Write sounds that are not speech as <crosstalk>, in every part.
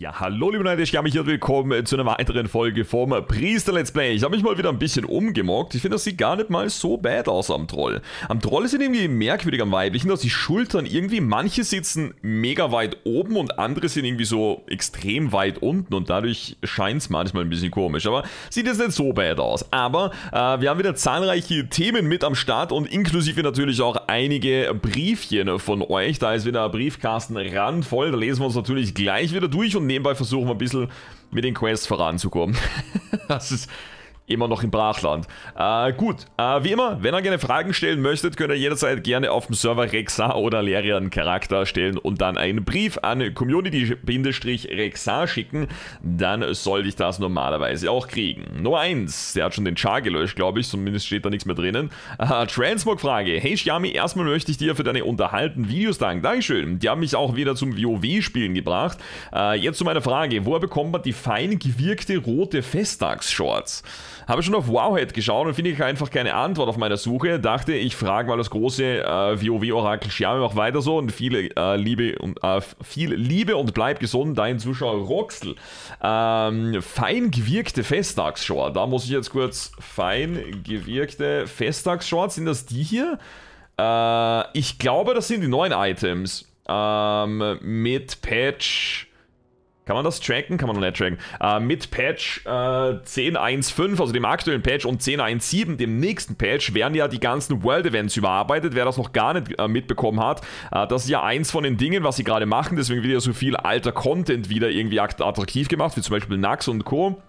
Ja, hallo liebe Leute, ich habe mich hier willkommen äh, zu einer weiteren Folge vom Priester Let's Play. Ich habe mich mal wieder ein bisschen umgemockt. Ich finde, das sieht gar nicht mal so bad aus am Troll. Am Troll sind irgendwie merkwürdig am Weiblichen, dass die Schultern irgendwie, manche sitzen mega weit oben und andere sind irgendwie so extrem weit unten und dadurch scheint es manchmal ein bisschen komisch. Aber sieht jetzt nicht so bad aus. Aber äh, wir haben wieder zahlreiche Themen mit am Start und inklusive natürlich auch einige Briefchen von euch. Da ist wieder Briefkasten randvoll. Da lesen wir uns natürlich gleich wieder durch und nebenbei versuchen wir ein bisschen mit den Quests voranzukommen. <laughs> das ist immer noch im Brachland. Äh, gut, äh, wie immer, wenn ihr gerne Fragen stellen möchtet, könnt ihr jederzeit gerne auf dem Server Rexa oder Lerian Charakter stellen und dann einen Brief an community rexa schicken. Dann sollte ich das normalerweise auch kriegen. Nummer 1, der hat schon den Char gelöscht, glaube ich, zumindest steht da nichts mehr drinnen. Äh, Transmog-Frage. Hey Shami, erstmal möchte ich dir für deine unterhaltenen Videos danken. Dankeschön. Die haben mich auch wieder zum WoW-Spielen gebracht. Äh, jetzt zu meiner Frage. Woher bekommt man die fein gewirkte rote Festtagsshorts? Habe schon auf Wowhead geschaut und finde ich einfach keine Antwort auf meiner Suche. Dachte, ich frage mal das große äh, WoW-Orakel Schiame auch weiter so und viele äh, Liebe und äh, viel Liebe und bleib gesund, dein Zuschauer Roxel. Ähm, fein gewirkte Festtagsshorts. Da muss ich jetzt kurz fein gewirkte Festtagsshorts. Sind das die hier? Äh, ich glaube, das sind die neuen Items. Ähm, mit Patch kann man das tracken? Kann man noch nicht tracken. Äh, mit Patch äh, 10.1.5, also dem aktuellen Patch, und 10.1.7, dem nächsten Patch, werden ja die ganzen World Events überarbeitet. Wer das noch gar nicht äh, mitbekommen hat, äh, das ist ja eins von den Dingen, was sie gerade machen. Deswegen wird ja so viel alter Content wieder irgendwie attraktiv gemacht, wie zum Beispiel Nax und Co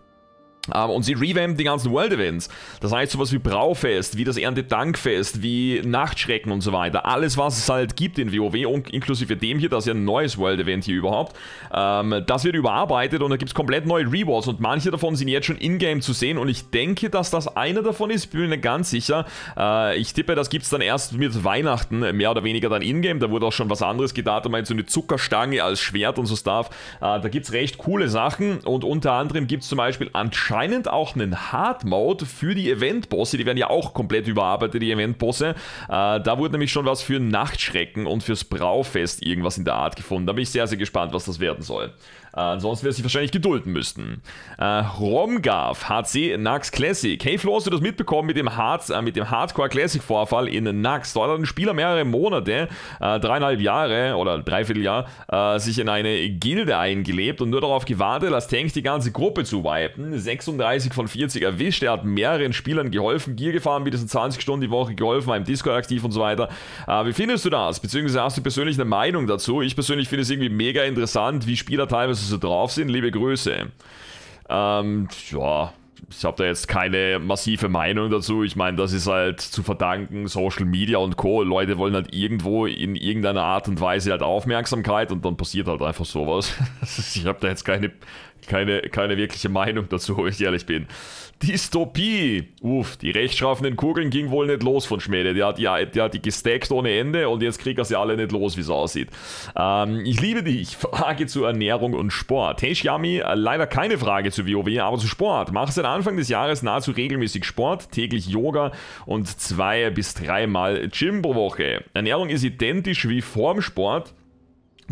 und sie revampen die ganzen World Events. Das heißt, sowas wie Braufest, wie das Erntedankfest, wie Nachtschrecken und so weiter. Alles, was es halt gibt in WoW, und inklusive dem hier, das ist ja ein neues World Event hier überhaupt. Ähm, das wird überarbeitet und da gibt es komplett neue Rewards und manche davon sind jetzt schon in-game zu sehen und ich denke, dass das einer davon ist, bin mir nicht ganz sicher. Äh, ich tippe, das gibt es dann erst mit Weihnachten, mehr oder weniger dann in-game. Da wurde auch schon was anderes gedacht, da meint so eine Zuckerstange als Schwert und so Stuff. Äh, da gibt es recht coole Sachen und unter anderem gibt es zum Beispiel anscheinend anscheinend auch einen Hard-Mode für die Event-Bosse. Die werden ja auch komplett überarbeitet, die Event-Bosse. Äh, da wurde nämlich schon was für Nachtschrecken und fürs Braufest irgendwas in der Art gefunden. Da bin ich sehr, sehr gespannt, was das werden soll. Äh, ansonsten wir sich wahrscheinlich gedulden müssten. Äh, Romgarf, HC Nax Classic. Hey Flo, hast du das mitbekommen mit dem, Hard, äh, mit dem Hardcore Classic Vorfall in Nax? Dort hat ein Spieler mehrere Monate, äh, dreieinhalb Jahre oder dreiviertel Jahr, äh, sich in eine Gilde eingelebt und nur darauf gewartet, als Tank die ganze Gruppe zu wipen. 36 von 40 erwischt. Er hat mehreren Spielern geholfen, Gier gefahren, mindestens 20 Stunden die Woche geholfen, war im Discord aktiv und so weiter. Äh, wie findest du das? Beziehungsweise hast du persönlich eine Meinung dazu? Ich persönlich finde es irgendwie mega interessant, wie Spieler teilweise sie so drauf sind. Liebe Grüße. Ähm, ja, ich habe da jetzt keine massive Meinung dazu. Ich meine, das ist halt zu verdanken, Social Media und Co. Leute wollen halt irgendwo in irgendeiner Art und Weise halt Aufmerksamkeit und dann passiert halt einfach sowas. <laughs> ich habe da jetzt keine keine, keine wirkliche Meinung dazu, <laughs> wenn ich ehrlich bin. Dystopie. Uff, die rechtsstrafenden Kugeln ging wohl nicht los von Schmede. Der hat, ja, der hat die gestackt ohne Ende und jetzt kriegt er sie alle nicht los, wie es aussieht. Ähm, ich liebe dich. <laughs> Frage zu Ernährung und Sport. Hey Shami, leider keine Frage zu WoW, aber zu Sport. Mach seit Anfang des Jahres nahezu regelmäßig Sport, täglich Yoga und zwei bis dreimal Gym pro Woche. Ernährung ist identisch wie vorm Sport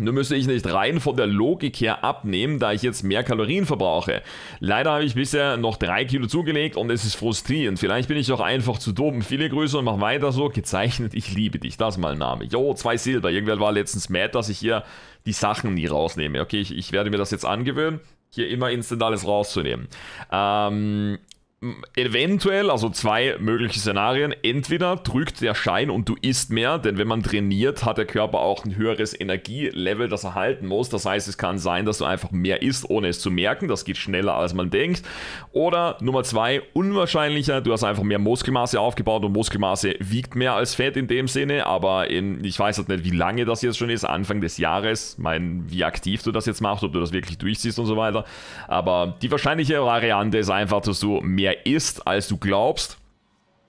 nur müsste ich nicht rein von der Logik her abnehmen, da ich jetzt mehr Kalorien verbrauche. Leider habe ich bisher noch 3 Kilo zugelegt und es ist frustrierend. Vielleicht bin ich auch einfach zu dumm. Viele Grüße und mach weiter so. Gezeichnet, ich liebe dich. Das ist mein Name. Jo, zwei Silber. Irgendwer war letztens mad, dass ich hier die Sachen nie rausnehme. Okay, ich, ich werde mir das jetzt angewöhnen hier immer instant alles rauszunehmen. Ähm, eventuell, also zwei mögliche Szenarien. Entweder drückt der Schein und du isst mehr, denn wenn man trainiert, hat der Körper auch ein höheres Energielevel, das er halten muss. Das heißt, es kann sein, dass du einfach mehr isst, ohne es zu merken. Das geht schneller, als man denkt. Oder Nummer zwei, unwahrscheinlicher, du hast einfach mehr Muskelmasse aufgebaut und Muskelmasse wiegt mehr als Fett in dem Sinne, aber in, ich weiß halt nicht, wie lange das jetzt schon ist, Anfang des Jahres, mein, wie aktiv du das jetzt machst, ob du das wirklich durchziehst und so weiter. Aber die wahrscheinliche Variante ist einfach, dass du mehr mehr isst, als du glaubst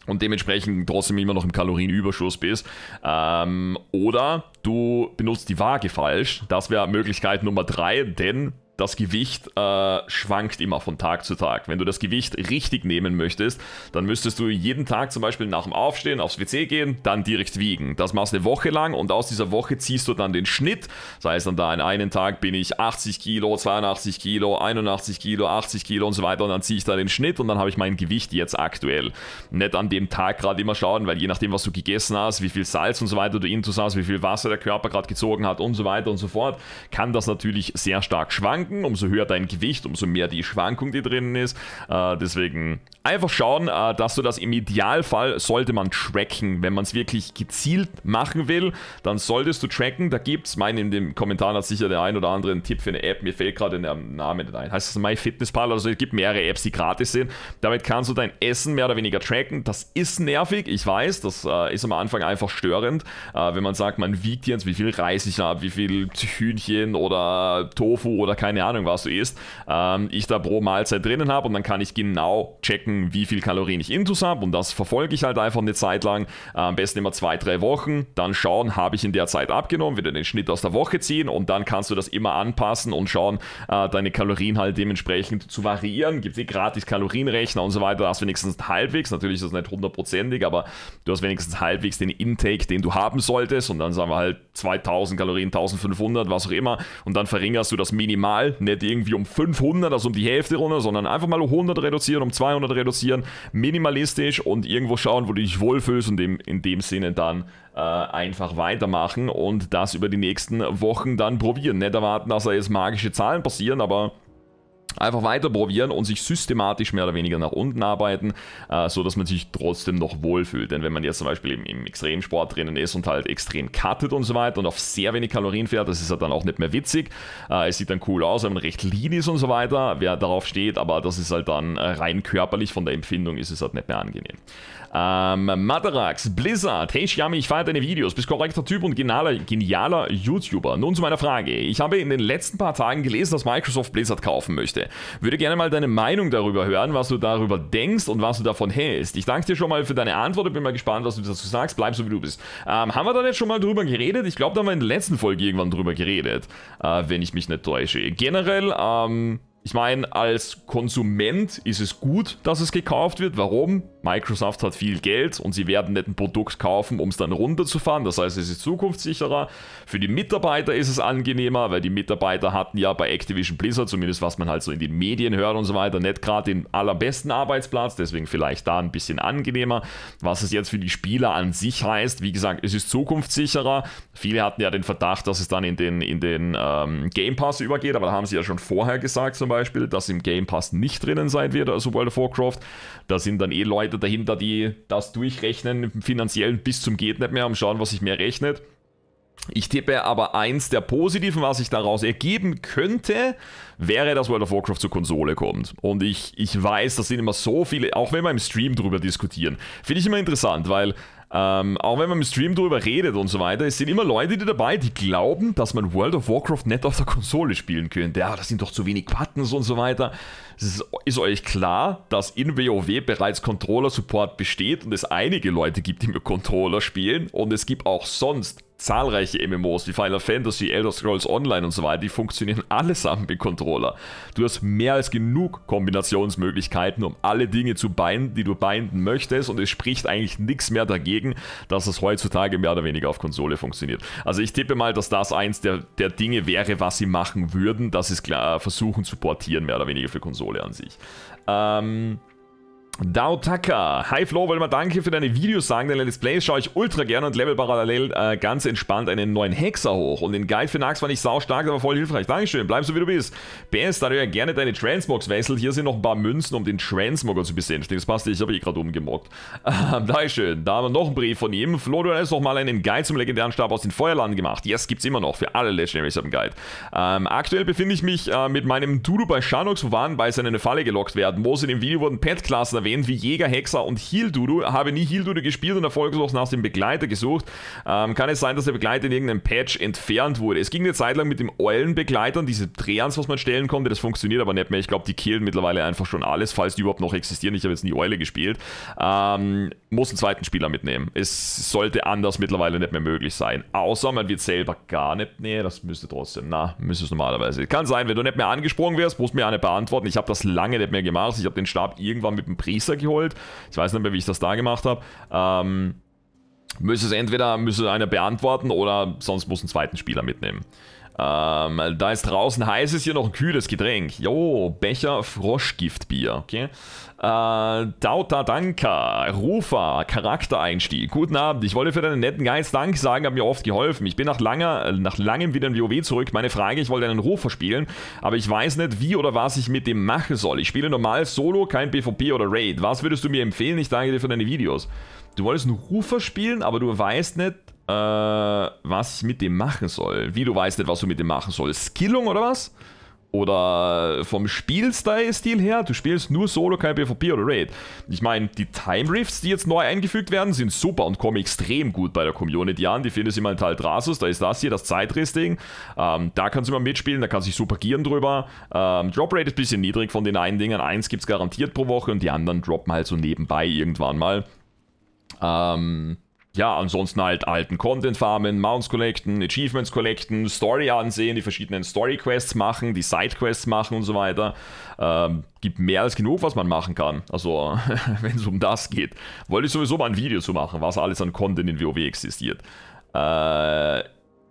und dementsprechend trotzdem immer noch im Kalorienüberschuss bist. Ähm, oder du benutzt die Waage falsch. Das wäre Möglichkeit Nummer drei, denn das Gewicht äh, schwankt immer von Tag zu Tag. Wenn du das Gewicht richtig nehmen möchtest, dann müsstest du jeden Tag zum Beispiel nach dem Aufstehen aufs WC gehen, dann direkt wiegen. Das machst du eine Woche lang und aus dieser Woche ziehst du dann den Schnitt. Das heißt dann da an einem Tag bin ich 80 Kilo, 82 Kilo, 81 Kilo, 80 Kilo und so weiter und dann ziehe ich da den Schnitt und dann habe ich mein Gewicht jetzt aktuell. Nicht an dem Tag gerade immer schauen, weil je nachdem, was du gegessen hast, wie viel Salz und so weiter du intus hast, wie viel Wasser der Körper gerade gezogen hat und so weiter und so fort, kann das natürlich sehr stark schwanken schwanken. Umso höher dein Gewicht, umso mehr die Schwankung, die drinnen ist. Äh, deswegen einfach schauen, äh, dass du das im Idealfall sollte man tracken. Wenn man es wirklich gezielt machen will, dann solltest du tracken. Da gibt es, meine, in den Kommentaren hat sicher der ein oder andere einen Tipp für eine App. Mir fällt gerade der Name nicht ein. Heißt es MyFitnessPal? Also es gibt mehrere Apps, die gratis sind. Damit kannst du dein Essen mehr oder weniger tracken. Das ist nervig, ich weiß. Das äh, ist am Anfang einfach störend, äh, wenn man sagt, man wiegt jetzt, wie viel Reis ich habe, wie viel Hühnchen oder Tofu oder keine Ahnung, was du isst, ähm, ich da pro Mahlzeit drinnen habe und dann kann ich genau checken, wie viel Kalorien ich intus habe und das verfolge ich halt einfach eine Zeit lang, äh, am besten immer zwei, drei Wochen, dann schauen, habe ich in der Zeit abgenommen, wieder den Schnitt aus der Woche ziehen und dann kannst du das immer anpassen und schauen, äh, deine Kalorien halt dementsprechend zu variieren, gibt es eh gratis Kalorienrechner und so weiter, das wenigstens halbwegs, natürlich ist das nicht hundertprozentig, aber du hast wenigstens halbwegs den Intake, den du haben solltest und dann sagen wir halt 2000 Kalorien, 1500, was auch immer und dann verringerst du das minimal mal, nicht irgendwie um 500, also um die Hälfte runter, sondern einfach mal um 100 reduzieren, um 200 reduzieren, minimalistisch und irgendwo schauen, wo du dich wohlfühlst und dem, in dem Sinne dann äh, einfach weitermachen und das über die nächsten Wochen dann probieren. Nicht erwarten, dass da jetzt magische Zahlen passieren, aber einfach weiter probieren und sich systematisch mehr oder weniger nach unten arbeiten, äh, so dass man sich trotzdem noch wohlfühlt. Denn wenn man jetzt zum Beispiel im, im Extremsport drinnen ist und halt extrem cuttet und so weiter und auf sehr wenig Kalorien fährt, das ist ja halt dann auch nicht mehr witzig. Äh, es sieht dann cool aus, wenn man recht lean ist und so weiter, wer darauf steht, aber das ist halt dann äh, rein körperlich von der Empfindung ist es halt nicht mehr angenehm. Ähm, Matarax, Blizzard, hey Shami, ich feiere deine Videos, bist korrekter Typ und genialer, genialer YouTuber. Nun zu meiner Frage. Ich habe in den letzten paar Tagen gelesen, dass Microsoft Blizzard kaufen möchte. Würde gerne mal deine Meinung darüber hören, was du darüber denkst und was du davon hältst. Ich danke dir schon mal für deine Antwort und bin mal gespannt, was du dazu sagst. Bleib so, wie du bist. Ähm, haben wir da jetzt schon mal drüber geredet? Ich glaube, da haben wir in der letzten Folge irgendwann drüber geredet, äh, wenn ich mich nicht täusche. Generell, ähm, ich meine, als Konsument ist es gut, dass es gekauft wird. Warum? Microsoft hat viel Geld und sie werden nicht ein Produkt kaufen, um es dann runterzufahren. Das heißt, es ist zukunftssicherer. Für die Mitarbeiter ist es angenehmer, weil die Mitarbeiter hatten ja bei Activision Blizzard, zumindest was man halt so in den Medien hört und so weiter, nicht gerade den allerbesten Arbeitsplatz. Deswegen vielleicht da ein bisschen angenehmer. Was es jetzt für die Spieler an sich heißt, wie gesagt, es ist zukunftssicherer. Viele hatten ja den Verdacht, dass es dann in den, in den ähm, Game Pass übergeht, aber da haben sie ja schon vorher gesagt, zum Beispiel, das im Game Pass nicht drinnen sein wird, also World of Warcraft. Da sind dann eh Leute dahinter, die das durchrechnen, finanziell bis zum geht nicht mehr, um schauen, was sich mehr rechnet. Ich tippe aber eins der positiven, was sich daraus ergeben könnte, wäre, dass World of Warcraft zur Konsole kommt. Und ich, ich weiß, das sind immer so viele, auch wenn wir im Stream drüber diskutieren, finde ich immer interessant, weil ähm, auch wenn man im Stream drüber redet und so weiter, es sind immer Leute die dabei, die glauben, dass man World of Warcraft nicht auf der Konsole spielen könnte. Ja, das sind doch zu wenig Buttons und so weiter ist, euch klar, dass in WoW bereits Controller-Support besteht und es einige Leute gibt, die mit Controller spielen und es gibt auch sonst zahlreiche MMOs wie Final Fantasy, Elder Scrolls Online und so weiter, die funktionieren <laughs> allesamt mit Controller. Du hast mehr als genug Kombinationsmöglichkeiten, um alle Dinge zu binden, die du binden möchtest und es spricht eigentlich nichts mehr dagegen, dass es heutzutage mehr oder weniger auf Konsole funktioniert. Also ich tippe mal, dass das eins der, der Dinge wäre, was sie machen würden, dass sie es klar äh, versuchen zu portieren, mehr oder weniger für Konsole. Konsole an sich. Ähm, Dao Taka, hi Flo, will mal danke für deine Videos sagen, deine Let's Plays schaue ich ultra gerne und level parallel äh, ganz entspannt einen neuen Hexer hoch. Und den Guide für Nax fand ich sau stark, aber voll hilfreich. Dankeschön, bleib so wie du bist. BS, da du ja gerne deine Transmogs wechselt, hier sind noch ein paar Münzen, um den Transmogger zu besänftigen. Das passt, ich habe eh gerade umgemoggt. <laughs> Ähm, Dankeschön, da haben wir noch einen Brief von ihm. Flo, du hast noch mal einen Guide zum legendären Stab aus den Feuerlanden gemacht. Yes, gibt's immer noch, für alle Legendaries haben Guide. Ähm, aktuell befinde ich mich äh, mit meinem Dudu bei Shanox, wo waren bei seine Falle gelockt werden. Wo in dem Video wurden Pet-Klassen erwähnt erwähnt wie Jäger, Hexer und Heal-Dudu. Habe nie Heal-Dudu gespielt und erfolglos nach dem Begleiter gesucht. Ähm, kann es sein, dass der Begleiter in irgendeinem Patch entfernt wurde? Es ging eine Zeit lang mit dem Eulenbegleiter und diese Drehans, was man stellen konnte, das funktioniert aber nicht mehr. Ich glaube, die killen mittlerweile einfach schon alles, falls die überhaupt noch existieren. Ich habe jetzt nie Eule gespielt. Ähm, muss einen zweiten Spieler mitnehmen. Es sollte anders mittlerweile nicht mehr möglich sein. Außer man wird selber gar nicht. Nee, das müsste trotzdem. Na, müsste es normalerweise. Kann sein, wenn du nicht mehr angesprungen wirst, musst du mir eine beantworten. Ich habe das lange nicht mehr gemacht. Ich habe den Stab irgendwann mit dem Priester Mixer geholt. Ich weiß nicht mehr, wie ich das da gemacht habe. Ähm, müsste es entweder müsste einer beantworten oder sonst muss einen zweiten Spieler mitnehmen. Ähm, da ist draußen heißes hier noch ein kühles Getränk. Jo, Becher Froschgiftbier. Okay. Äh, Dauta Danka, Rufa, Charaktereinstieg. Guten Abend, ich wollte für deinen netten Geist Dank sagen, hat mir oft geholfen. Ich bin nach, langer, äh, nach langem wieder in WoW zurück. Meine Frage, ich wollte einen Rufer spielen, aber ich weiß nicht, wie oder was ich mit dem machen soll. Ich spiele normal Solo, kein PvP oder Raid. Was würdest du mir empfehlen? Ich danke dir für deine Videos. Du wolltest einen Rufer spielen, aber du weißt nicht, äh, was ich mit dem machen soll. Wie du weißt nicht, was du mit dem machen sollst. Skillung oder was? Oder vom Spielstil her, du spielst nur Solo, kein PvP oder Raid. Ich meine, die Time Rifts, die jetzt neu eingefügt werden, sind super und kommen extrem gut bei der Community an. Die findest du immer in Teil Drasus, da ist das hier, das Zeitrissding. Ähm, da kannst du immer mitspielen, da kannst du dich super gieren drüber. Ähm, Drop Rate ist ein bisschen niedrig von den einen Dingern. Eins gibt es garantiert pro Woche und die anderen droppen halt so nebenbei irgendwann mal. Ähm, ja, ansonsten halt alten Content farmen, Mounts collecten, Achievements collecten, Story ansehen, die verschiedenen Story-Quests machen, die Side-Quests machen und so weiter. Ähm, gibt mehr als genug, was man machen kann. Also, <laughs> wenn es um das geht. Wollte ich sowieso mal ein Video zu machen, was alles an Content in WoW existiert. Äh,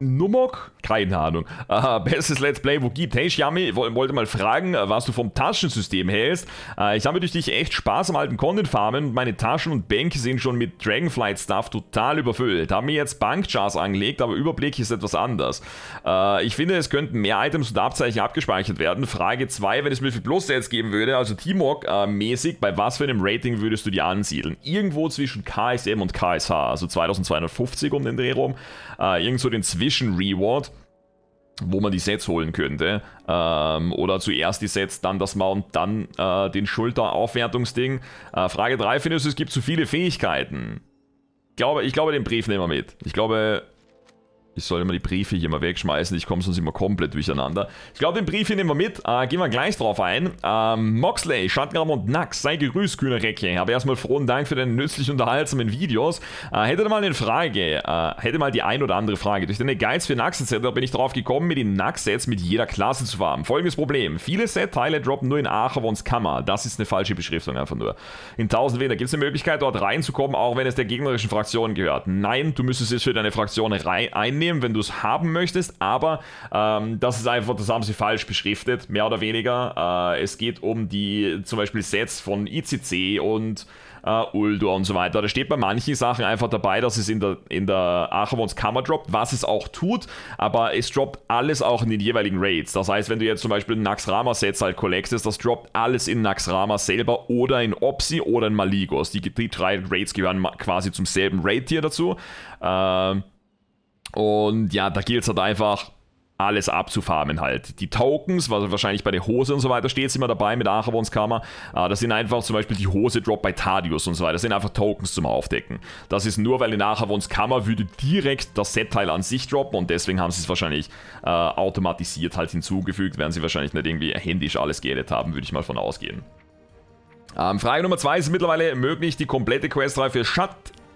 Numok? Keine Ahnung. Uh, bestes Let's Play, wo gibt? Hey, Shami, wollte mal fragen, äh, was du vom Taschensystem hältst. Uh, ich habe durch dich echt Spaß am alten Content farmen und meine Taschen und Bänke sind schon mit Dragonflight Stuff total überfüllt. Haben mir jetzt Bankjars angelegt, aber Überblick ist etwas anders. Uh, ich finde, es könnten mehr Items und Abzeichen abgespeichert werden. Frage 2, wenn es mir für Plus Sets geben würde, also Timok mäßig, bei was für einem Rating würdest du die ansiedeln? Irgendwo zwischen KSM und KSH, also 2250 um den Dreh rum. irgendwo den Zwischen Mission Reward wo man die Sets holen könnte. Ähm, oder zuerst die Sets, dann das Mount, dann äh, den Schulteraufwertungsding. Äh, Frage 3 findest du, es gibt zu viele Fähigkeiten. Ich glaube, ich glaube, den Brief nehmen wir mit. Ich glaube, ich soll immer die Briefe hier mal wegschmeißen, ich komme sonst immer komplett durcheinander. Ich glaube, den Brief hier nehmen wir mit, äh, gehen wir gleich drauf ein. Ähm, Moxley, Schattengram und Nax, sei gegrüßt, kühne Recke. Aber erstmal frohen Dank für deine nützlich unterhaltsamen Videos. Äh, hätte mal eine Frage, äh, hätte mal die ein oder andere Frage. Durch deine Geiz für Nax etc. bin ich drauf gekommen, mir die Nax-Sets mit jeder Klasse zu farmen. Folgendes Problem, viele Set-Teile droppen nur in Achavons Kammer. Das ist eine falsche Beschriftung einfach nur. In 1000 Wähler gibt es eine Möglichkeit, dort reinzukommen, auch wenn es der gegnerischen Fraktion gehört. Nein, du müsstest es für deine Fraktion rein einnehmen mitnehmen, wenn du es haben möchtest, aber ähm, das ist einfach, das haben sie falsch beschriftet, mehr oder weniger. Äh, es geht um die zum Beispiel Sets von ICC und äh, Uldur und so weiter. Da steht bei manchen Sachen einfach dabei, dass es in der, in der Archivons Kammer droppt, was es auch tut, aber es droppt alles auch in den jeweiligen Raids. Das heißt, wenn du jetzt zum Beispiel ein Naxrama Sets halt collectest, das droppt alles in Naxrama selber oder in Opsi oder in Maligos. Die, die drei Raids gehören quasi zum selben Raid-Tier dazu. Ähm, und ja, da gilt es halt einfach, alles abzufarmen halt. Die Tokens, was wahrscheinlich bei der Hose und so weiter steht, immer dabei mit Achabons Kammer. Ah, das sind einfach zum Beispiel die Hose Drop bei Tadius und so weiter. Das sind einfach Tokens zum Aufdecken. Das ist nur, weil in Achabons Kammer würde direkt das Setteil an sich droppen und deswegen haben sie es wahrscheinlich äh, automatisiert halt hinzugefügt, werden sie wahrscheinlich nicht irgendwie händisch alles geedet haben, würde ich mal von ausgehen. Ähm, Frage Nummer 2 ist mittlerweile möglich, die komplette Questreihe für Shut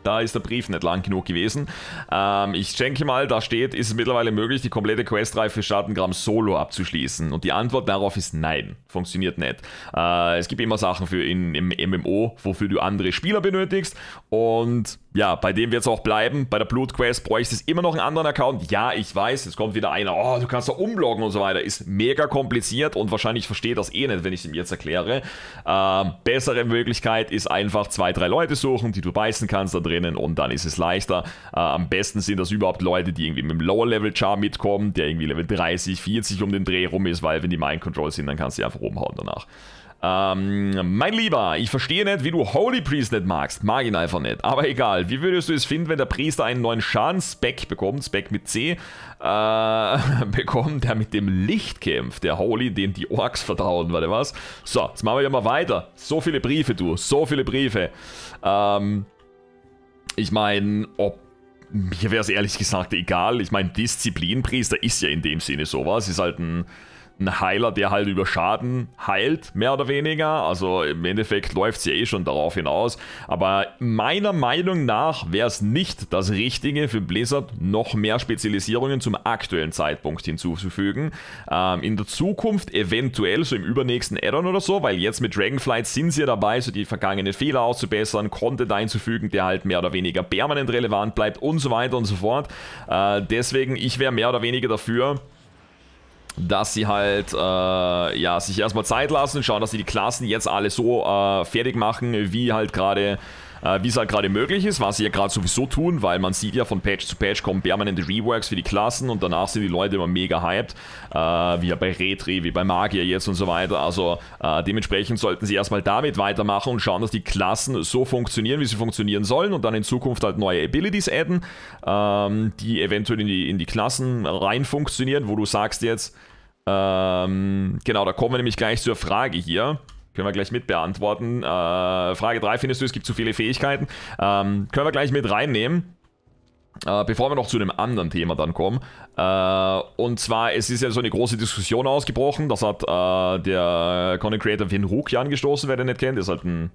da ist der Brief nicht lang genug gewesen. Ähm, ich schenke mal, da steht, ist es mittlerweile möglich, die komplette Questreihe für Schattengramm solo abzuschließen? Und die Antwort darauf ist nein. Funktioniert nicht. Äh, es gibt immer Sachen für in, im MMO, wofür du andere Spieler benötigst. Und ja, bei dem wird es auch bleiben. Bei der Blutquest bräuchte es immer noch einen anderen Account. Ja, ich weiß, es kommt wieder einer, oh, du kannst da umloggen und so weiter. Ist mega kompliziert und wahrscheinlich versteht das eh nicht, wenn ich es ihm jetzt erkläre. Ähm, bessere Möglichkeit ist einfach zwei, drei Leute suchen, die du beißen kannst, da drin drinnen und dann ist es leichter. Äh, am besten sind das überhaupt Leute, die irgendwie mit dem Lower-Level-Char mitkommen, der irgendwie Level 30, 40 um den Dreh rum ist, weil wenn die mind control sind, dann kannst du die einfach oben hauen danach. Ähm, mein Lieber, ich verstehe nicht, wie du Holy Priest nicht magst. Mag ihn einfach nicht. Aber egal. Wie würdest du es finden, wenn der Priester einen neuen Schaden-Spec bekommt, Spec mit C, äh, <laughs> bekommt, der mit dem Licht kämpft, der Holy, den die Orks vertrauen, warte was? So, jetzt machen wir ja mal weiter. So viele Briefe, du. So viele Briefe. Ähm, ich meine, ob mir wäre es ehrlich gesagt egal. Ich meine, Disziplinpriester ist ja in dem Sinne sowas. Ist halt ein ein Heiler, der halt über Schaden heilt, mehr oder weniger. Also im Endeffekt läuft es ja eh schon darauf hinaus. Aber meiner Meinung nach wäre es nicht das Richtige für Blizzard, noch mehr Spezialisierungen zum aktuellen Zeitpunkt hinzuzufügen. Ähm, in der Zukunft eventuell so im übernächsten Addon oder so, weil jetzt mit Dragonflight sind sie ja dabei, so die vergangenen Fehler auszubessern, Content einzufügen, der halt mehr oder weniger permanent relevant bleibt und so weiter und so fort. Äh, deswegen, ich wäre mehr oder weniger dafür, dass sie halt äh, ja, sich erstmal Zeit lassen, schauen, dass sie die Klassen jetzt alle so äh, fertig machen, wie halt gerade äh, wie es halt gerade möglich ist, was sie ja gerade sowieso tun, weil man sieht ja von Patch zu Patch kommen permanente Reworks für die Klassen und danach sind die Leute immer mega hyped, äh, wie ja bei Retri, wie bei Magier jetzt und so weiter. Also äh, dementsprechend sollten sie erstmal damit weitermachen und schauen, dass die Klassen so funktionieren, wie sie funktionieren sollen und dann in Zukunft halt neue Abilities adden, ähm, die eventuell in die, in die Klassen rein funktionieren, wo du sagst jetzt, ähm, genau, da kommen wir nämlich gleich zur Frage hier. Können wir gleich mit beantworten. Äh, Frage 3, findest du, es gibt zu viele Fähigkeiten? Ähm, können wir gleich mit reinnehmen. Äh, bevor wir noch zu einem anderen Thema dann kommen. Äh, und zwar, es ist ja so eine große Diskussion ausgebrochen. Das hat äh, der Content Creator Vin Ruki angestoßen, wer den nicht kennt. Ist halt ein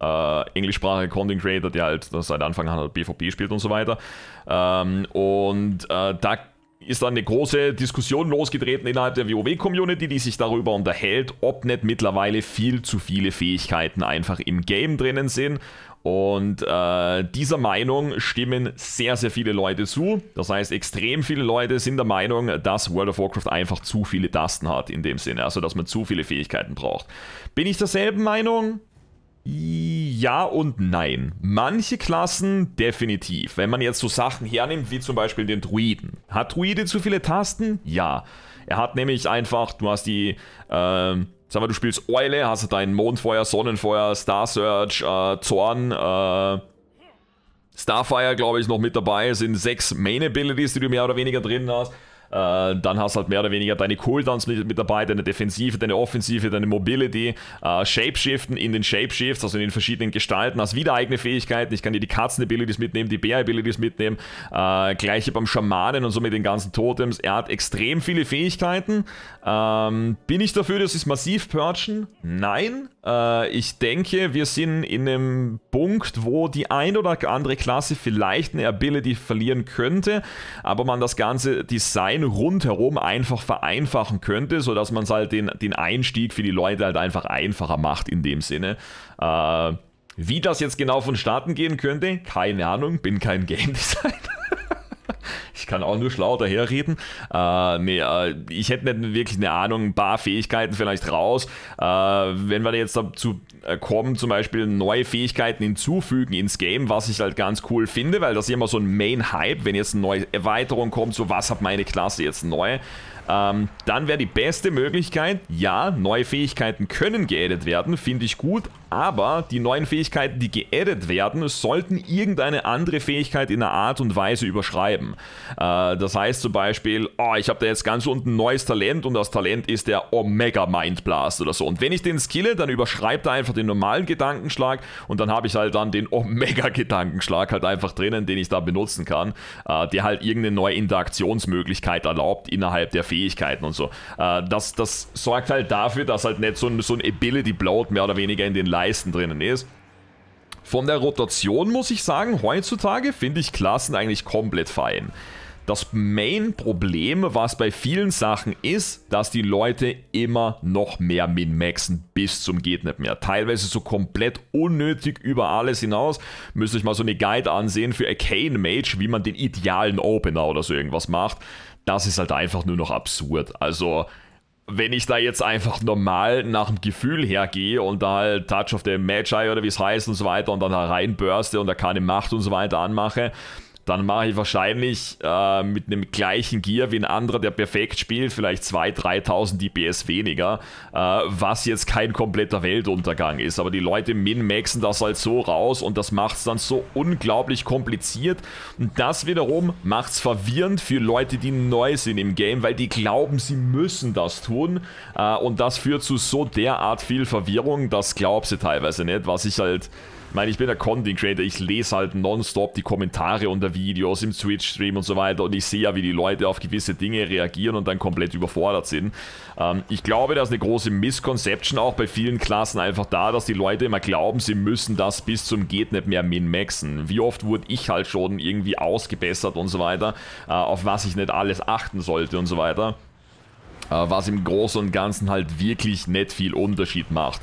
äh, englischsprachiger Content Creator, der halt seit Anfang an halt BVB spielt und so weiter. Ähm, und äh, da ist dann eine große Diskussion losgetreten innerhalb der WoW-Community, die sich darüber unterhält, ob nicht mittlerweile viel zu viele Fähigkeiten einfach im Game drinnen sind. Und äh, dieser Meinung stimmen sehr, sehr viele Leute zu. Das heißt, extrem viele Leute sind der Meinung, dass World of Warcraft einfach zu viele Tasten hat in dem Sinne, also dass man zu viele Fähigkeiten braucht. Bin ich derselben Meinung? Ja und nein. Manche Klassen definitiv. Wenn man jetzt so Sachen hernimmt, wie zum Beispiel den Druiden. Hat Druide zu viele Tasten? Ja. Er hat nämlich einfach, du hast die, äh, sag mal, du spielst Eule, hast du dein Mondfeuer, Sonnenfeuer, Star Search, äh, Zorn, äh, Starfire, glaube ich, noch mit dabei. Es sind sechs Main Abilities, die du mehr oder weniger drin hast. Äh, dann hast halt mehr oder weniger deine Cooldowns mit, mit dabei, deine Defensive, deine Offensive, deine Mobility, äh, Shapeshiften in den Shapeshifts, also in den verschiedenen Gestalten, hast wieder eigene Fähigkeiten. Ich kann dir die Katzen-Abilities mitnehmen, die Bär-Abilities mitnehmen, äh, gleiche beim Schamanen und so mit den ganzen Totems. Er hat extrem viele Fähigkeiten. Ähm, bin ich dafür, dass sie es massiv purchen? Nein. Äh, ich denke, wir sind in einem Punkt, wo die ein oder andere Klasse vielleicht eine Ability verlieren könnte, aber man das ganze Design rundherum einfach vereinfachen könnte, sodass man halt den, den Einstieg für die Leute halt einfach einfacher macht in dem Sinne. Äh, wie das jetzt genau vonstatten gehen könnte, keine Ahnung, bin kein Game <laughs> Designer. <laughs> Ich kann auch nur schlau daherreden. Äh, nee, äh, ich hätte nicht wirklich eine Ahnung, ein paar Fähigkeiten vielleicht raus. Äh, wenn wir jetzt dazu äh, kommen, zum Beispiel neue Fähigkeiten hinzufügen ins Game, was ich halt ganz cool finde, weil das ist immer so ein Main-Hype, wenn jetzt eine neue Erweiterung kommt, so was hat meine Klasse jetzt neu. Ähm, dann wäre die beste Möglichkeit, ja, neue Fähigkeiten können geaddet werden, finde ich gut, aber die neuen Fähigkeiten, die geaddet werden, sollten irgendeine andere Fähigkeit in einer Art und Weise überschreiben. Äh, das heißt zum Beispiel, oh, ich habe da jetzt ganz unten ein neues Talent und das Talent ist der Omega Mind Blast oder so. Und wenn ich den skille, dann überschreibt er einfach den normalen Gedankenschlag und dann habe ich halt dann den Omega-Gedankenschlag halt einfach drinnen, den ich da benutzen kann, äh, der halt irgendeine neue Interaktionsmöglichkeit erlaubt innerhalb der Fähigkeit. Fähigkeiten und so. Äh, das, das sorgt halt dafür, dass halt nicht so ein, so ein Ability Bloat mehr oder weniger in den Leisten drinnen ist. Von der Rotation muss ich sagen, heutzutage finde ich Klassen eigentlich komplett fein. Das Main-Problem, was bei vielen Sachen ist, dass die Leute immer noch mehr min-maxen bis zum geht nicht mehr. Teilweise so komplett unnötig über alles hinaus. Müsste ich mal so eine Guide ansehen für Arcane Mage, wie man den idealen Opener oder so irgendwas macht das ist halt einfach nur noch absurd. Also, wenn ich da jetzt einfach normal nach dem Gefühl hergehe und da halt Touch of the Magi oder wie es heißt und so weiter und dann da reinbürste und da keine Macht und so weiter anmache, dann mache ich wahrscheinlich äh, mit einem gleichen Gear wie ein anderer, der perfekt spielt, vielleicht 2.000, 3.000 DPS weniger, äh, was jetzt kein kompletter Weltuntergang ist. Aber die Leute min-maxen das halt so raus und das macht es dann so unglaublich kompliziert. Und das wiederum macht es verwirrend für Leute, die neu sind im Game, weil die glauben, sie müssen das tun. Äh, und das führt zu so derart viel Verwirrung, das glaubst du teilweise nicht, was ich halt meine, ich bin der Content Creator, ich lese halt nonstop die Kommentare unter Videos im Twitch-Stream und so weiter und ich sehe ja, wie die Leute auf gewisse Dinge reagieren und dann komplett überfordert sind. Ähm, ich glaube, da ist eine große Misconception auch bei vielen Klassen einfach da, dass die Leute immer glauben, sie müssen das bis zum geht nicht mehr min-maxen. Wie oft wurde ich halt schon irgendwie ausgebessert und so weiter, äh, auf was ich nicht alles achten sollte und so weiter. Äh, was im Großen und Ganzen halt wirklich nicht viel Unterschied macht.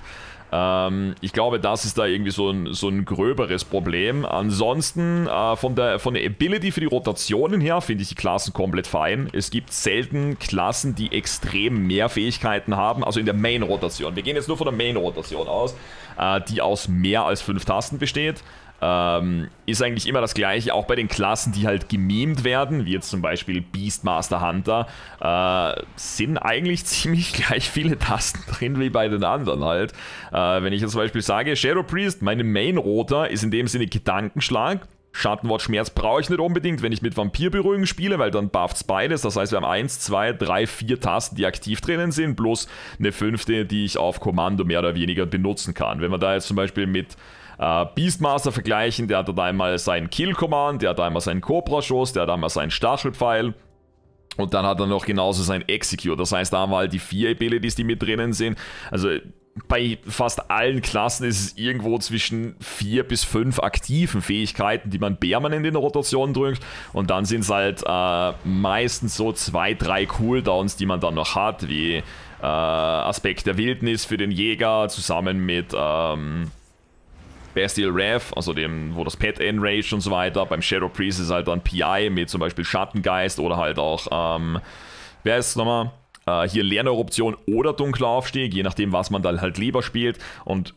Ähm, ich glaube, das ist da irgendwie so ein, so ein gröberes Problem. Ansonsten, äh, von, der, von der Ability für die Rotationen her, finde ich die Klassen komplett fein. Es gibt selten Klassen, die extrem mehr Fähigkeiten haben, also in der Main-Rotation. Wir gehen jetzt nur von der Main-Rotation aus, äh, die aus mehr als fünf Tasten besteht. Ähm, ist eigentlich immer das gleiche, auch bei den Klassen, die halt gemimt werden, wie jetzt zum Beispiel Beastmaster Hunter, äh, sind eigentlich <laughs> ziemlich gleich viele Tasten drin wie bei den anderen halt. Äh, wenn ich jetzt zum Beispiel sage, Shadow Priest, meine Main-Roter ist in dem Sinne Gedankenschlag, Schattenwort Schmerz brauche ich nicht unbedingt, wenn ich mit Vampirberührung spiele, weil dann bufft es beides. Das heißt, wir haben 1, 2, 3, 4 Tasten, die aktiv drinnen sind, plus eine fünfte, die ich auf Kommando mehr oder weniger benutzen kann. Wenn man da jetzt zum Beispiel mit äh, Beastmaster vergleichen, der hat da einmal seinen Kill-Command, der hat einmal seinen Cobra-Schuss, der hat einmal seinen Stachelpfeil. Und dann hat er noch genauso sein Execute. Das heißt, da haben wir halt die vier Abilities, die mit drinnen sind. Also bei fast allen Klassen ist es irgendwo zwischen vier bis fünf aktiven Fähigkeiten, die man permanent in der Rotation drückt. Und dann sind es halt äh, meistens so zwei, drei Cooldowns, die man dann noch hat, wie äh, Aspekt der Wildnis für den Jäger zusammen mit ähm, Bastille Rev, also dem, wo das Pet enraged und so weiter. Beim Shadow Priest ist halt dann PI mit zum Beispiel Schattengeist oder halt auch, ähm, wer ist es nochmal? Äh, hier Lerneruption oder dunkler Aufstieg, je nachdem, was man dann halt lieber spielt. Und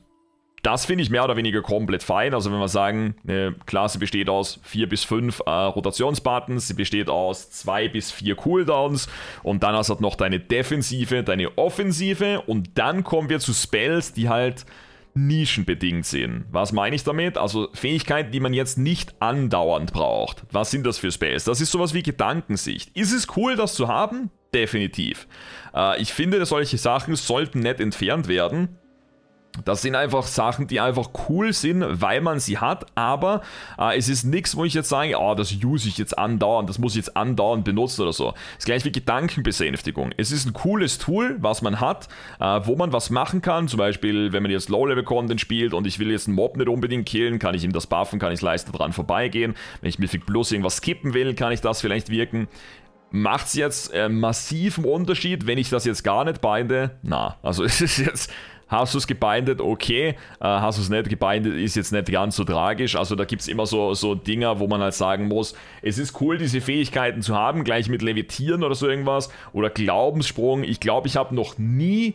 das finde ich mehr oder weniger komplett fein. Also wenn wir sagen, eine Klasse besteht aus 4 bis fünf äh, Rotationsbuttons, sie besteht aus 2 bis vier Cooldowns und dann hast du halt noch deine Defensive, deine Offensive und dann kommen wir zu Spells, die halt nischenbedingt sind. Was meine ich damit? Also Fähigkeiten, die man jetzt nicht andauernd braucht. Was sind das für Spells? Das ist sowas wie Gedankensicht. Ist es cool, das zu haben? Definitiv. Äh, ich finde, solche Sachen sollten nicht entfernt werden. Das sind einfach Sachen, die einfach cool sind, weil man sie hat, aber äh, es ist nichts, wo ich jetzt sage, oh, das use ich jetzt andauernd, das muss ich jetzt andauernd benutzen oder so. Das gleich wie Gedankenbesänftigung. Es ist ein cooles Tool, was man hat, äh, wo man was machen kann. Zum Beispiel, wenn man jetzt Low-Level-Content spielt und ich will jetzt einen Mob nicht unbedingt killen, kann ich ihm das buffen, kann ich leichter dran vorbeigehen. Wenn ich Mythic Plus irgendwas skippen will, kann ich das vielleicht wirken. Macht es jetzt äh, massiven Unterschied, wenn ich das jetzt gar nicht binde? Na, also <laughs> es ist jetzt... Hast du es gebindet? Okay. Uh, hast du es nicht gebindet? Ist jetzt nicht ganz so tragisch. Also da gibt es immer so, so Dinger, wo man halt sagen muss, es ist cool, diese Fähigkeiten zu haben, gleich mit Levitieren oder so irgendwas. Oder Glaubenssprung. Ich glaube, ich habe noch nie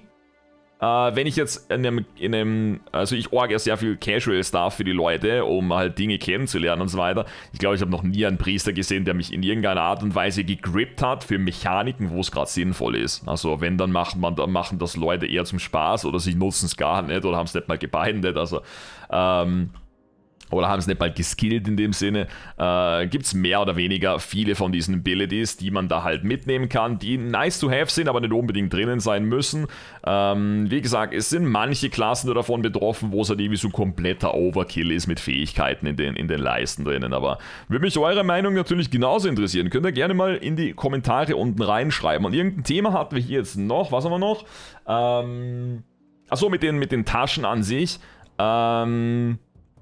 äh, wenn ich jetzt in einem, in einem also ich orge ja sehr viel Casual Stuff für die Leute, um halt Dinge kennenzulernen und so weiter. Ich glaube, ich habe noch nie einen Priester gesehen, der mich in irgendeiner Art und Weise gegrippt hat für Mechaniken, wo es gerade sinnvoll ist. Also wenn, dann macht man, dann machen das Leute eher zum Spaß oder sie nutzen es gar nicht oder haben es nicht mal gebindet. Also ähm, oder haben es nicht bald geskillt in dem Sinne, äh, gibt es mehr oder weniger viele von diesen Abilities, die man da halt mitnehmen kann, die nice to have sind, aber nicht unbedingt drinnen sein müssen. Ähm, wie gesagt, es sind manche Klassen nur davon betroffen, wo es halt irgendwie so ein kompletter Overkill ist mit Fähigkeiten in den, in den Leisten drinnen. Aber würde mich eure Meinung natürlich genauso interessieren. Könnt ihr gerne mal in die Kommentare unten reinschreiben. Und irgendein Thema hatten wir hier jetzt noch. Was haben wir noch? Ähm, achso, mit den, mit den Taschen an sich. Ähm,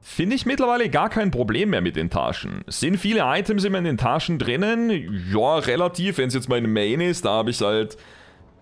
Finde ich mittlerweile gar kein Problem mehr mit den Taschen. Sind viele Items immer in den Taschen drinnen? Ja, relativ. Wenn es jetzt meine Main ist, da habe ich halt...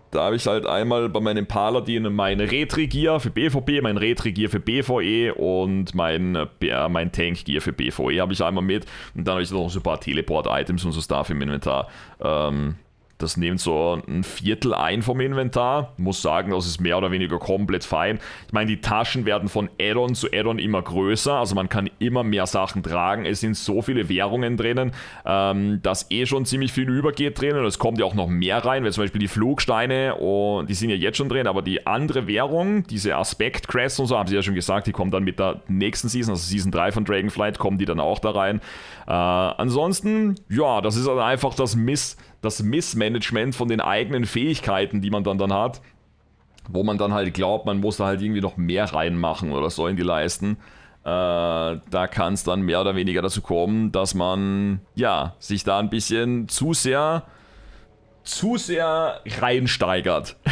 Da habe ich halt einmal bei meinem Paladin mein Retrigier für BVP, mein Retrigier für BVE und mein, ja, mein tank für BVE habe ich einmal mit. Und dann habe ich noch so ein paar Teleport-Items und so Stuff im Inventar. Ähm, das nimmt so ein Viertel ein vom Inventar. Muss sagen, das ist mehr oder weniger komplett fein. Ich meine, die Taschen werden von Addon zu Addon immer größer. Also man kann immer mehr Sachen tragen. Es sind so viele Währungen drinnen, ähm, dass eh schon ziemlich viel übergeht drinnen. Und es kommt ja auch noch mehr rein, weil zum Beispiel die Flugsteine, oh, die sind ja jetzt schon drin. Aber die andere Währung, diese Aspect Crests und so, haben sie ja schon gesagt, die kommen dann mit der nächsten Season, also Season 3 von Dragonflight, kommen die dann auch da rein. Äh, ansonsten, ja, das ist dann halt einfach das Miss das Missmanagement von den eigenen Fähigkeiten, die man dann, dann hat, wo man dann halt glaubt, man muss da halt irgendwie noch mehr reinmachen oder so in die Leisten. Äh, da kann es dann mehr oder weniger dazu kommen, dass man ja sich da ein bisschen zu sehr zu sehr reinsteigert. <laughs>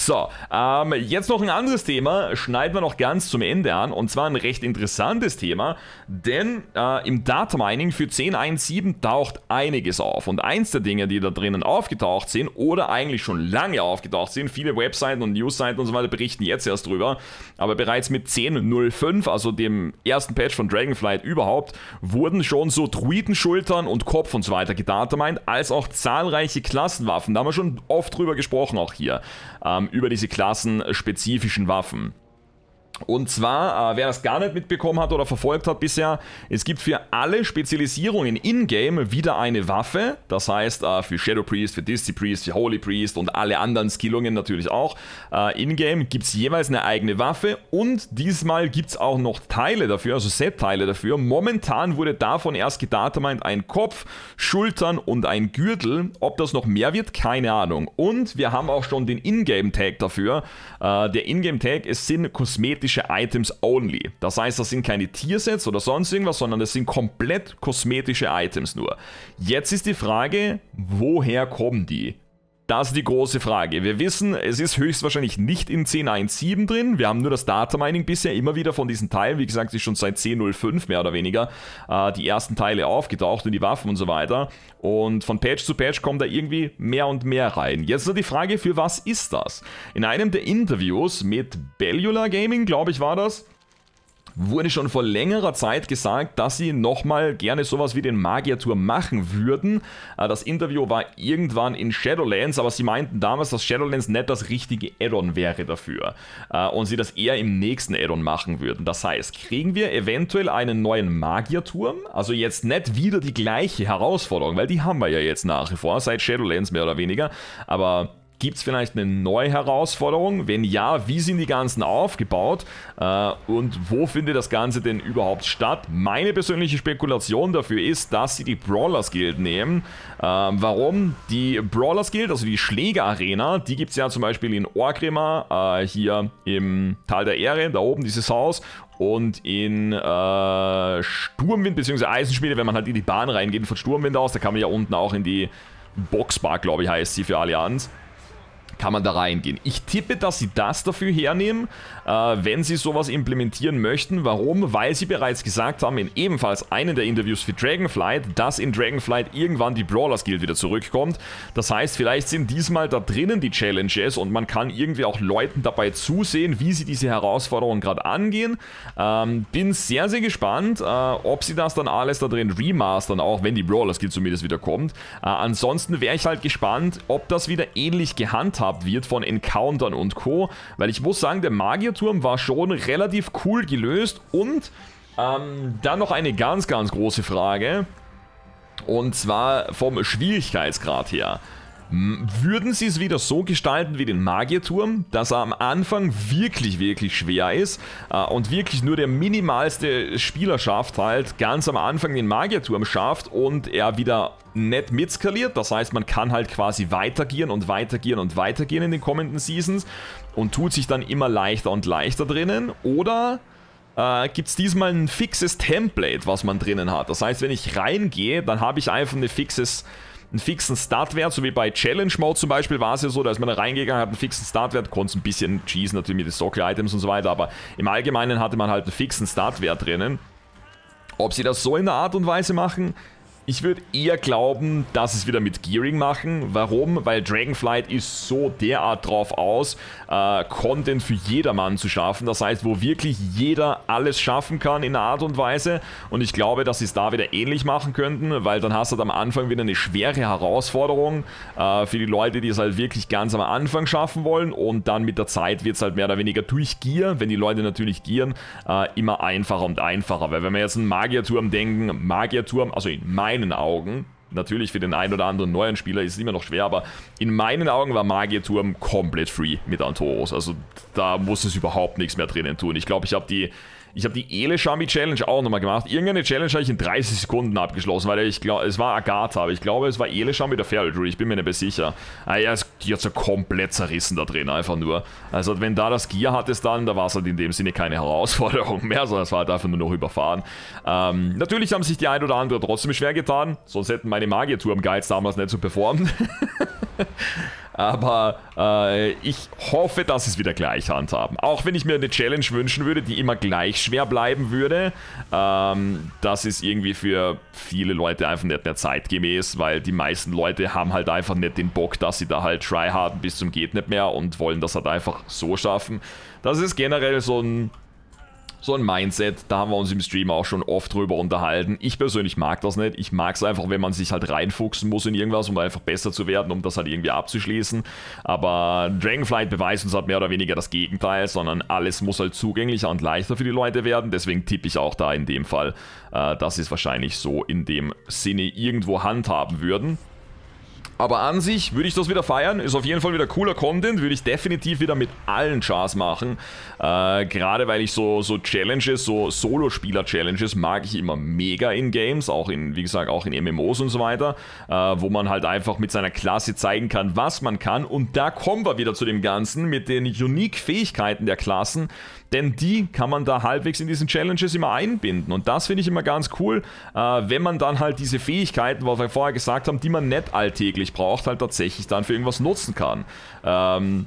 So, ähm, jetzt noch ein anderes Thema, schneiden wir noch ganz zum Ende an und zwar ein recht interessantes Thema, denn äh, im Data Mining für 10.1.7 taucht einiges auf und eins der Dinge, die da drinnen aufgetaucht sind oder eigentlich schon lange aufgetaucht sind, viele Webseiten und Newsseiten und so weiter berichten jetzt erst drüber, aber bereits mit 10.05, also dem ersten Patch von Dragonflight überhaupt, wurden schon so Druidenschultern und Kopf und so weiter gedatamined, als auch zahlreiche Klassenwaffen, da haben wir schon oft drüber gesprochen auch hier. Ähm, über diese klassenspezifischen Waffen. Und zwar, äh, wer das gar nicht mitbekommen hat oder verfolgt hat bisher, es gibt für alle Spezialisierungen in-game wieder eine Waffe. Das heißt, äh, für Shadow Priest, für Disty Priest, für Holy Priest und alle anderen Skillungen natürlich auch. Äh, in-game gibt es jeweils eine eigene Waffe und diesmal gibt es auch noch Teile dafür, also Set-Teile dafür. Momentan wurde davon erst gedatermeint ein Kopf, Schultern und ein Gürtel. Ob das noch mehr wird, keine Ahnung. Und wir haben auch schon den In-game-Tag dafür. Äh, der In-game-Tag, es sind kosmetische kosmetische Items only. Das heißt, das sind keine Tiersets oder sonst irgendwas, sondern das sind komplett kosmetische Items nur. Jetzt ist die Frage, woher kommen die? Das ist die große Frage. Wir wissen, es ist höchstwahrscheinlich nicht in 10.1.7 drin. Wir haben nur das Data Mining bisher immer wieder von diesen Teilen, wie gesagt, ist schon seit 10.05 mehr oder weniger äh, die ersten Teile aufgetaucht und die Waffen und so weiter. Und von Patch zu Patch kommt da irgendwie mehr und mehr rein. Jetzt ist die Frage, für was ist das? In einem der Interviews mit Bellular Gaming, glaube ich, war das, wurde schon vor längerer Zeit gesagt, dass sie nochmal gerne sowas wie den Magier-Tour machen würden. Äh, das Interview war irgendwann in Shadowlands, aber sie meinten damals, dass Shadowlands nicht das richtige Addon wäre dafür äh, und sie das eher im nächsten Addon machen würden. Das heißt, kriegen wir eventuell einen neuen Magierturm? Also jetzt nicht wieder die gleiche Herausforderung, weil die haben wir ja jetzt nach wie vor, seit Shadowlands mehr oder weniger, aber Gibt es vielleicht eine neue Herausforderung? Wenn ja, wie sind die ganzen aufgebaut? Äh, und wo findet das Ganze denn überhaupt statt? Meine persönliche Spekulation dafür ist, dass sie die Brawlers Guild nehmen. Ähm, warum? Die Brawlers Guild, also die Schlägerarena, die gibt es ja zum Beispiel in Orgrimmar, äh, hier im Tal der Ehre, da oben dieses Haus und in äh, Sturmwind bzw. Eisenschmiede, wenn man halt in die Bahn reingeht von Sturmwind aus, da kann man ja unten auch in die Boxbar, glaube ich, heißt sie für Allianz kann man da reingehen. Ich tippe, dass sie das dafür hernehmen, äh, wenn sie sowas implementieren möchten. Warum? Weil sie bereits gesagt haben, in ebenfalls einem der Interviews für Dragonflight, dass in Dragonflight irgendwann die Brawlers Guild wieder zurückkommt. Das heißt, vielleicht sind diesmal da drinnen die Challenges und man kann irgendwie auch Leuten dabei zusehen, wie sie diese Herausforderung gerade angehen. Ähm, bin sehr, sehr gespannt, äh, ob sie das dann alles da drin remastern, auch wenn die Brawlers Guild zumindest wieder kommt. Äh, ansonsten wäre ich halt gespannt, ob das wieder ähnlich gehandhabt gehandhabt wird von Encountern und Co. Weil ich muss sagen, der Magierturm war schon relativ cool gelöst und ähm, dann noch eine ganz, ganz große Frage. Und zwar vom Schwierigkeitsgrad her. Würden sie es wieder so gestalten wie den Magierturm, dass er am Anfang wirklich, wirklich schwer ist äh, und wirklich nur der minimalste Spieler schafft halt ganz am Anfang den Magierturm schafft und er wieder nett mitskaliert. Das heißt, man kann halt quasi weitergehen und weitergehen und weitergehen in den kommenden Seasons und tut sich dann immer leichter und leichter drinnen. Oder äh, gibt es diesmal ein fixes Template, was man drinnen hat. Das heißt, wenn ich reingehe, dann habe ich einfach ein fixes einen fixen Startwert, so wie bei Challenge Mode zum Beispiel war es ja so, da ist man da reingegangen, hat einen fixen Startwert, konnte ein bisschen cheesen natürlich mit den Sockel items und so weiter, aber im Allgemeinen hatte man halt einen fixen Startwert drinnen. Ob sie das so in der Art und Weise machen, ich würde eher glauben, dass es wieder mit Gearing machen. Warum? Weil Dragonflight ist so derart drauf aus, äh, Content für jedermann zu schaffen. Das heißt, wo wirklich jeder alles schaffen kann in einer Art und Weise. Und ich glaube, dass sie es da wieder ähnlich machen könnten, weil dann hast du halt am Anfang wieder eine schwere Herausforderung äh, für die Leute, die es halt wirklich ganz am Anfang schaffen wollen. Und dann mit der Zeit wird es halt mehr oder weniger durch Gear, wenn die Leute natürlich gieren, äh, immer einfacher und einfacher. Weil wenn wir jetzt einen Magierturm denken, Magierturm, also in meinem meinen Augen, natürlich für den einen oder anderen neuen Spieler ist es immer noch schwer, aber in meinen Augen war Magierturm komplett free mit Antoros. Also da muss es überhaupt nichts mehr drinnen tun. Ich glaube, ich habe die ich habe die Ele Shami Challenge auch nochmal gemacht. Irgendeine Challenge habe ich in 30 Sekunden abgeschlossen, weil ich glaube, es war Agatha, aber ich glaube, es war Ele Shami der Druid. Ich bin mir nicht mehr sicher. Ah ja, es, die hat so komplett zerrissen da drin, einfach nur. Also, wenn da das Gear hattest, dann, da war es halt in dem Sinne keine Herausforderung <laughs> mehr, sondern es war halt einfach nur noch überfahren. Ähm, natürlich haben sich die ein oder andere trotzdem schwer getan, sonst hätten meine Magiertour am Guides damals nicht so performt. <laughs> Aber äh, ich hoffe, dass sie es wieder gleich handhaben. Auch wenn ich mir eine Challenge wünschen würde, die immer gleich schwer bleiben würde. Ähm, das ist irgendwie für viele Leute einfach nicht mehr zeitgemäß, weil die meisten Leute haben halt einfach nicht den Bock, dass sie da halt tryharden bis zum geht nicht mehr und wollen das halt einfach so schaffen. Das ist generell so ein so ein Mindset, da haben wir uns im Stream auch schon oft drüber unterhalten. Ich persönlich mag das nicht. Ich mag es einfach, wenn man sich halt reinfuchsen muss in irgendwas, um einfach besser zu werden, um das halt irgendwie abzuschließen. Aber Dragonflight beweist uns halt mehr oder weniger das Gegenteil, sondern alles muss halt zugänglicher und leichter für die Leute werden. Deswegen tippe ich auch da in dem Fall, äh, dass sie es wahrscheinlich so in dem Sinne irgendwo handhaben würden. Aber an sich würde ich das wieder feiern. Ist auf jeden Fall wieder cooler Content. Würde ich definitiv wieder mit allen Chars machen. Äh, gerade weil ich so, so Challenges, so Solo-Spieler-Challenges mag ich immer mega in Games. Auch in, wie gesagt, auch in MMOs und so weiter. Äh, wo man halt einfach mit seiner Klasse zeigen kann, was man kann. Und da kommen wir wieder zu dem Ganzen mit den Unique-Fähigkeiten der Klassen. Denn die kann man da halbwegs in diesen Challenges immer einbinden. Und das finde ich immer ganz cool, äh, wenn man dann halt diese Fähigkeiten, was wir vorher gesagt haben, die man nicht alltäglich ich brauche halt tatsächlich dann für irgendwas nutzen kann. Ähm,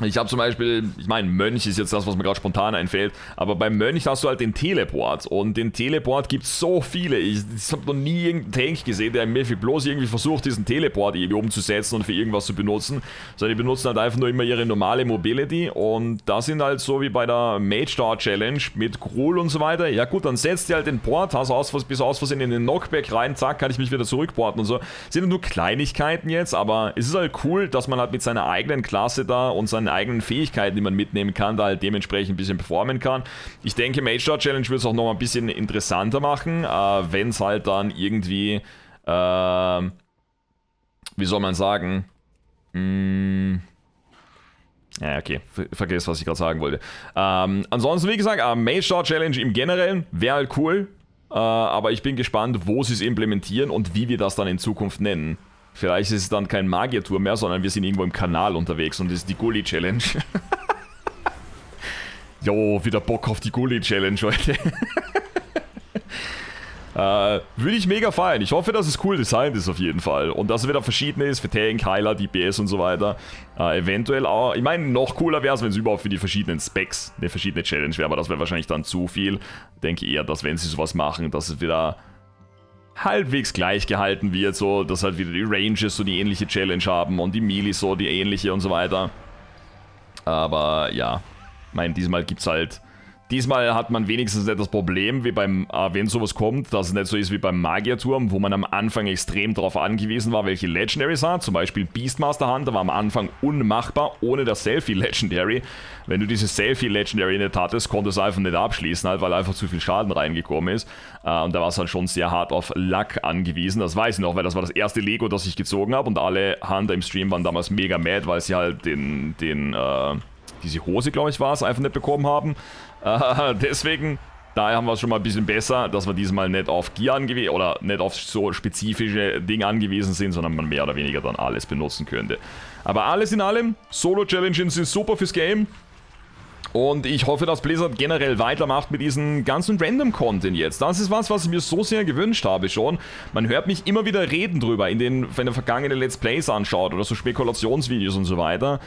ich habe zum Beispiel, ich meine, Mönch ist jetzt das, was mir gerade spontan einfällt, aber beim Mönch hast du halt den Teleport und den Teleport gibt es so viele. Ich, ich habe noch nie irgendeinen Tank gesehen, der mir bloß irgendwie versucht, diesen Teleport irgendwie umzusetzen und für irgendwas zu benutzen, sondern die benutzen halt einfach nur immer ihre normale Mobility und das sind halt so wie bei der Mage Star Challenge mit Krul und so weiter. Ja gut, dann setzt ihr halt den Port, hast aus, bis aus Versehen in den Knockback rein, zack, kann ich mich wieder zurückporten und so. Das sind nur Kleinigkeiten jetzt, aber es ist halt cool, dass man halt mit seiner eigenen Klasse da und seiner seine eigenen Fähigkeiten, die man mitnehmen kann, da halt dementsprechend ein bisschen performen kann. Ich denke, Mage Lord Challenge wird es auch noch ein bisschen interessanter machen, äh, wenn es halt dann irgendwie, äh, wie soll man sagen, mh, mm, ja, okay, Ver was ich gerade sagen wollte. Ähm, ansonsten, wie gesagt, äh, Mage Lord Challenge im Generellen wäre halt cool, äh, aber ich bin gespannt, wo sie es implementieren und wie wir das dann in Zukunft nennen. Vielleicht ist es dann kein Magiertour mehr, sondern wir sind irgendwo im Kanal unterwegs und das ist die Gully-Challenge. <laughs> jo, wieder Bock auf die Gully-Challenge heute. <laughs> äh, Würde ich mega feiern. Ich hoffe, dass es cool designt ist auf jeden Fall. Und dass es wieder verschiedene ist für Tank, Heiler, DPS und so weiter. Äh, eventuell auch... Ich meine, noch cooler wäre es, wenn es überhaupt für die verschiedenen Specs eine verschiedene Challenge wäre. Aber das wäre wahrscheinlich dann zu viel. Ich denke eher, dass wenn sie sowas machen, dass es wieder halbwegs gleich gehalten wird, so dass halt wieder die Ranges so die ähnliche Challenge haben und die Melee so die ähnliche und so weiter. Aber ja, mein diesmal gibt's halt Diesmal hat man wenigstens nicht das Problem, wie beim, äh, wenn sowas kommt, dass es nicht so ist wie beim Magierturm, wo man am Anfang extrem darauf angewiesen war, welche Legendaries hat. Zum Beispiel Beastmaster Hunter war am Anfang unmachbar ohne das Selfie Legendary. Wenn du dieses Selfie Legendary nicht hattest, konntest du einfach nicht abschließen, halt, weil einfach zu viel Schaden reingekommen ist. Äh, und da war es halt schon sehr hart auf Luck angewiesen. Das weiß ich noch, weil das war das erste Lego, das ich gezogen habe und alle Hunter im Stream waren damals mega mad, weil sie halt den, den, äh, diese Hose, glaube ich, war es, einfach nicht bekommen haben. <laughs> Äh, deswegen, daher haben wir es schon mal ein bisschen besser, dass wir diesmal nicht auf Gear angewiesen oder nicht auf so spezifische Dinge angewiesen sind, sondern man mehr oder weniger dann alles benutzen könnte. Aber alles in allem, Solo-Challenges sind super fürs Game. Und ich hoffe, dass Blizzard generell weitermacht mit diesem ganzen Random-Content jetzt. Das ist was, was ich mir so sehr gewünscht habe schon. Man hört mich immer wieder reden drüber, in den, wenn man vergangene Let's Plays anschaut oder so Spekulationsvideos und so weiter.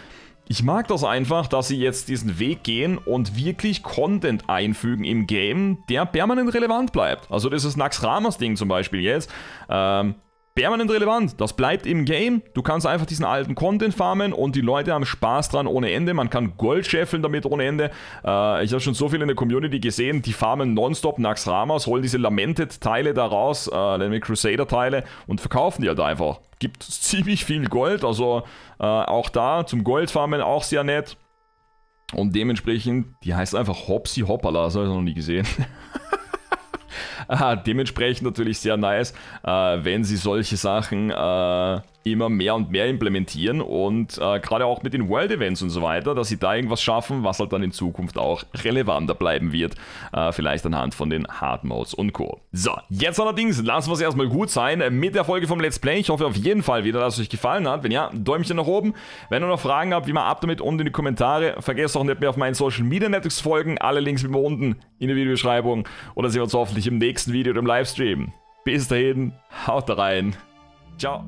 Ich mag das einfach, dass sie jetzt diesen Weg gehen und wirklich Content einfügen im Game, der permanent relevant bleibt. Also das ist Nax Ramas Ding zum Beispiel jetzt. Ähm, permanent relevant. Das bleibt im Game. Du kannst einfach diesen alten Content farmen und die Leute haben Spaß dran ohne Ende. Man kann Gold scheffeln damit ohne Ende. Äh, ich habe schon so viel in der Community gesehen, die farmen nonstop Naxramas, holen diese Lamented-Teile da raus, äh, nämlich Crusader-Teile und verkaufen die halt einfach. Gibt <laughs> ziemlich viel Gold, also äh, auch da zum Goldfarmen auch sehr nett. Und dementsprechend, die heißt einfach Hopsi Hoppala, das habe ich noch nie gesehen. <laughs> <laughs> Ah, dementsprechend natürlich sehr nice, äh, wenn sie solche Sachen äh, immer mehr und mehr implementieren und äh, gerade auch mit den World Events und so weiter, dass sie da irgendwas schaffen, was halt dann in Zukunft auch relevanter bleiben wird, äh, vielleicht anhand von den Hard Modes und Co. So, jetzt allerdings lassen wir es erstmal gut sein mit der Folge vom Let's Play. Ich hoffe auf jeden Fall wieder, dass es euch gefallen hat. Wenn ja, Däumchen nach oben. Wenn ihr noch Fragen habt, wie immer ab damit unten in die Kommentare. Vergesst auch nicht mehr auf meinen Social Media Networks folgen. Alle Links wie immer unten in der Videobeschreibung oder sehen wir uns hoffentlich im nächsten Video oder im Livestream. Bis dahin, haut rein. Ciao.